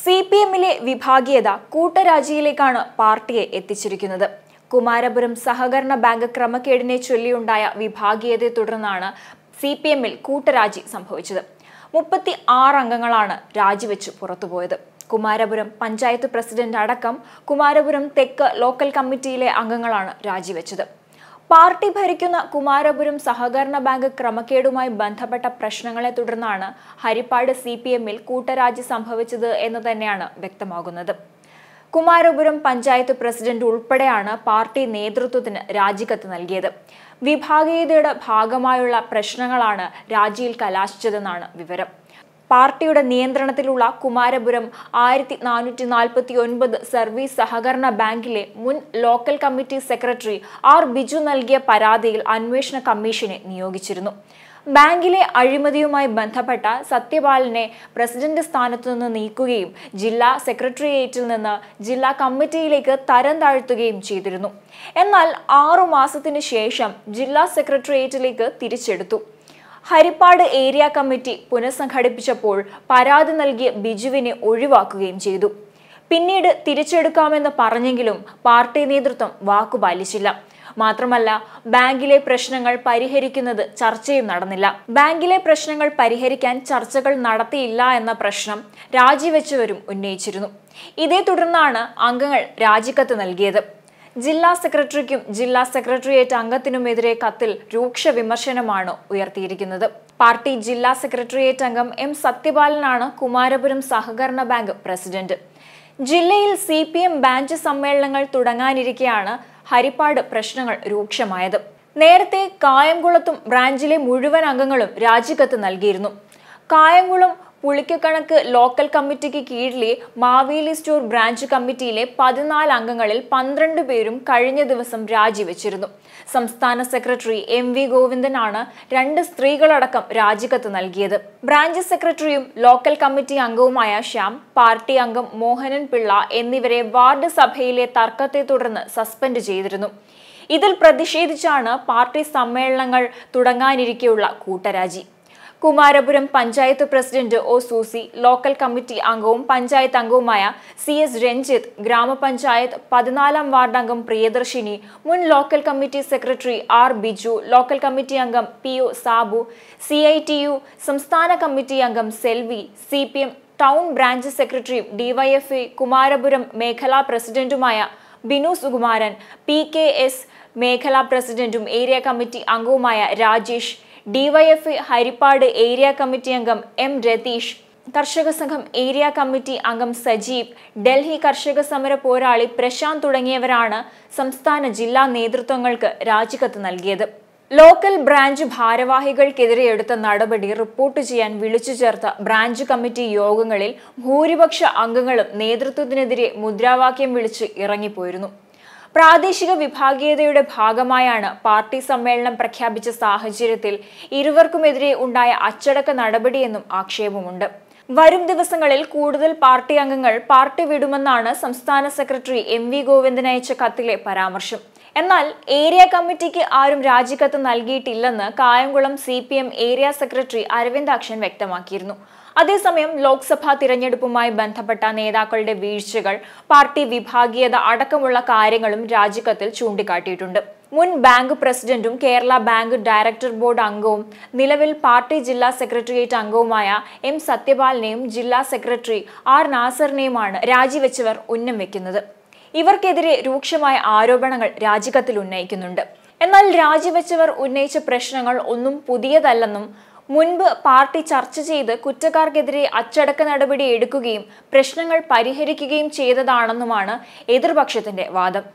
C P എമ്മിലെ വിഭാഗീയത കൂട്ടരാജിയിലേക്കാണ് പാർട്ടിയെ എത്തിച്ചിരിക്കുന്നത് കുമാരപുരം സഹകരണ ബാങ്ക് ക്രമക്കേടിനെ ചൊല്ലിയുണ്ടായ വിഭാഗീയതയെ തുടർന്നാണ് സി പി എമ്മിൽ കൂട്ടരാജി സംഭവിച്ചത് മുപ്പത്തി ആറ് അംഗങ്ങളാണ് രാജിവെച്ച് പുറത്തുപോയത് കുമാരപുരം പഞ്ചായത്ത് പ്രസിഡന്റ് അടക്കം കുമാരപുരം തെക്ക് ലോക്കൽ കമ്മിറ്റിയിലെ അംഗങ്ങളാണ് രാജിവെച്ചത് പാർട്ടി ഭരിക്കുന്ന കുമാരപുരം സഹകരണ ബാങ്ക് ക്രമക്കേടുമായി ബന്ധപ്പെട്ട പ്രശ്നങ്ങളെ തുടർന്നാണ് ഹരിപ്പാട് സി പി എമ്മിൽ കൂട്ടരാജി സംഭവിച്ചത് എന്ന് തന്നെയാണ് വ്യക്തമാകുന്നത് കുമാരപുരം പഞ്ചായത്ത് പ്രസിഡന്റ് ഉൾപ്പെടെയാണ് പാർട്ടി നേതൃത്വത്തിന് രാജിക്കത്ത് നൽകിയത് വിഭാഗീയതയുടെ ഭാഗമായുള്ള പ്രശ്നങ്ങളാണ് രാജിയിൽ കലാശിച്ചതെന്നാണ് വിവരം പാർട്ടിയുടെ നിയന്ത്രണത്തിലുള്ള കുമാരപുരം ആയിരത്തി നാനൂറ്റി നാൽപ്പത്തി ഒൻപത് സർവീസ് സഹകരണ ബാങ്കിലെ മുൻ local committee secretary R Biju നൽകിയ പരാതിയിൽ അന്വേഷണ കമ്മീഷനെ നിയോഗിച്ചിരുന്നു ബാങ്കിലെ അഴിമതിയുമായി ബന്ധപ്പെട്ട സത്യപാലിനെ പ്രസിഡന്റ് സ്ഥാനത്തു നിന്ന് നീക്കുകയും ജില്ലാ സെക്രട്ടേറിയറ്റിൽ നിന്ന് ജില്ലാ കമ്മിറ്റിയിലേക്ക് തരം താഴ്ത്തുകയും ചെയ്തിരുന്നു എന്നാൽ ആറു മാസത്തിനു ശേഷം ജില്ലാ സെക്രട്ടേറിയറ്റിലേക്ക് തിരിച്ചെടുത്തു ഹരിപ്പാട് ഏരിയ കമ്മിറ്റി പുനഃസംഘടിപ്പിച്ചപ്പോൾ പരാതി നൽകിയ ബിജുവിനെ ഒഴിവാക്കുകയും ചെയ്തു പിന്നീട് തിരിച്ചെടുക്കാമെന്ന് പറഞ്ഞെങ്കിലും പാർട്ടി നേതൃത്വം വാക്കുപാലിച്ചില്ല മാത്രമല്ല ബാങ്കിലെ പ്രശ്നങ്ങൾ പരിഹരിക്കുന്നത് ചർച്ചയും നടന്നില്ല ബാങ്കിലെ പ്രശ്നങ്ങൾ പരിഹരിക്കാൻ ചർച്ചകൾ നടത്തിയില്ല എന്ന പ്രശ്നം രാജിവെച്ചവരും ഉന്നയിച്ചിരുന്നു ഇതേ തുടർന്നാണ് അംഗങ്ങൾ രാജിക്കത്ത് നൽകിയത് ജില്ലാ സെക്രട്ടറിക്കും ജില്ലാ സെക്രട്ടേറിയറ്റ് അംഗത്തിനുമെതിരെ കത്തിൽ രൂക്ഷ വിമർശനമാണ് ഉയർത്തിയിരിക്കുന്നത് പാർട്ടി ജില്ലാ സെക്രട്ടേറിയറ്റ് അംഗം എം സത്യപാലനാണ് കുമാരപുരം സഹകരണ ബാങ്ക് പ്രസിഡന്റ് ജില്ലയിൽ സി പി എം ബാഞ്ച് സമ്മേളനങ്ങൾ തുടങ്ങാനിരിക്കെയാണ് ഹരിപ്പാട് പ്രശ്നങ്ങൾ രൂക്ഷമായത് നേരത്തെ കായംകുളത്തും ബ്രാഞ്ചിലെ മുഴുവൻ അംഗങ്ങളും രാജിക്കത്ത് നൽകിയിരുന്നു കായംകുളം പുളിക്കക്കണക്ക് ലോക്കൽ കമ്മിറ്റിക്ക് കീഴിലെ മാവേലി സ്റ്റോർ ബ്രാഞ്ച് കമ്മിറ്റിയിലെ പതിനാല് അംഗങ്ങളിൽ പന്ത്രണ്ട് പേരും കഴിഞ്ഞ ദിവസം രാജിവെച്ചിരുന്നു സംസ്ഥാന സെക്രട്ടറി എം വി ഗോവിന്ദനാണ് രണ്ട് സ്ത്രീകളടക്കം രാജിക്കത്ത് നൽകിയത് ബ്രാഞ്ച് സെക്രട്ടറിയും ലോക്കൽ കമ്മിറ്റി അംഗവുമായ ശ്യാം പാർട്ടി അംഗം മോഹനൻ പിള്ള എന്നിവരെ വാർഡ് സഭയിലെ തർക്കത്തെ തുടർന്ന് സസ്പെൻഡ് ചെയ്തിരുന്നു ഇതിൽ പ്രതിഷേധിച്ചാണ് പാർട്ടി സമ്മേളനങ്ങൾ തുടങ്ങാനിരിക്കെയുള്ള കൂട്ടരാജി Kumarapuram panchayat president O Susy local committee അംഗവും പഞ്ചായത്ത് അംഗവുമായ സി എസ് രഞ്ജിത്ത് ഗ്രാമപഞ്ചായത്ത് പതിനാലാം വാർഡ് അംഗം പ്രിയദർശിനി മുൻ local committee secretary R Biju local committee അംഗം P O Sabu C I T U സംസ്ഥാന കമ്മിറ്റി അംഗം Selvi C P M town branch secretary DYF Kumarapuram മേഖലാ പ്രസിഡന്റുമായ Binu Sukumaran P K S മേഖലാ പ്രസിഡന്റും ഏരിയ കമ്മിറ്റി അംഗവുമായ Rajesh DYFI Harippad area committee അംഗം M Ratheesh Karshaka Sangham area committee അംഗം സജീബ് ഡൽഹി കർഷക സമര പോരാളി പ്രശാന്ത് തുടങ്ങിയവരാണ് സംസ്ഥാന ജില്ലാ നേതൃത്വങ്ങൾക്ക് രാജിക്കത്ത് നൽകിയത് ലോക്കൽ ബ്രാഞ്ച് ഭാരവാഹികൾക്കെതിരെ എടുത്ത നടപടി റിപ്പോർട്ട് ചെയ്യാൻ വിളിച്ചു ചേർത്ത ബ്രാഞ്ച് കമ്മിറ്റി യോഗങ്ങളിൽ ഭൂരിപക്ഷ അംഗങ്ങളും നേതൃത്വത്തിനെതിരെ മുദ്രാവാക്യം വിളിച്ച് ഇറങ്ങിപ്പോയിരുന്നു പ്രാദേശിക വിഭാഗീയതയുടെ ഭാഗമായാണ് പാർട്ടി സമ്മേളനം പ്രഖ്യാപിച്ച സാഹചര്യത്തിൽ ഇരുവർക്കുമെതിരെ ഉണ്ടായ അച്ചടക്ക നടപടിയെന്നും ആക്ഷേപമുണ്ട് വരും ദിവസങ്ങളിൽ കൂടുതൽ പാർട്ടി അംഗങ്ങൾ പാർട്ടി വിടുമെന്നാണ് സംസ്ഥാന സെക്രട്ടറി എം വി ഗോവിന്ദൻ അയച്ച കത്തിലെ പരാമർശം എന്നാൽ ഏരിയ കമ്മിറ്റിക്ക് ആരും രാജിക്കത്ത് നൽകിയിട്ടില്ലെന്ന് Kayamkulam C area secretary Aravindakshan വ്യക്തമാക്കിയിരുന്നു അതേസമയം ലോക്സഭാ തിരഞ്ഞെടുപ്പുമായി ബന്ധപ്പെട്ട നേതാക്കളുടെ വീഴ്ചകൾ പാർട്ടി വിഭാഗീയത അടക്കമുള്ള കാര്യങ്ങളും രാജിക്കത്തിൽ ചൂണ്ടിക്കാട്ടിയിട്ടുണ്ട് മുൻ ബാങ്ക് പ്രസിഡന്റും കേരള ബാങ്ക് ഡയറക്ടർ ബോർഡ് അംഗവും നിലവിൽ പാർട്ടി ജില്ലാ സെക്രട്ടേറിയറ്റ് അംഗവുമായ എം സത്യപാലിനെയും ജില്ലാ സെക്രട്ടറി ആർ നാസറിനെയുമാണ് രാജിവെച്ചവർ ഉന്നം വെക്കുന്നത് ഇവർക്കെതിരെ രൂക്ഷമായ ആരോപണങ്ങൾ രാജിക്കത്തിൽ ഉന്നയിക്കുന്നുണ്ട് എന്നാൽ രാജിവെച്ചവർ ഉന്നയിച്ച പ്രശ്നങ്ങൾ ഒന്നും പുതിയതല്ലെന്നും മുൻപ് പാർട്ടി ചർച്ച ചെയ്ത് കുറ്റക്കാർക്കെതിരെ അച്ചടക്ക നടപടി എടുക്കുകയും പ്രശ്നങ്ങൾ പരിഹരിക്കുകയും ചെയ്തതാണെന്നുമാണ് എതിർപക്ഷത്തിന്റെ വാദം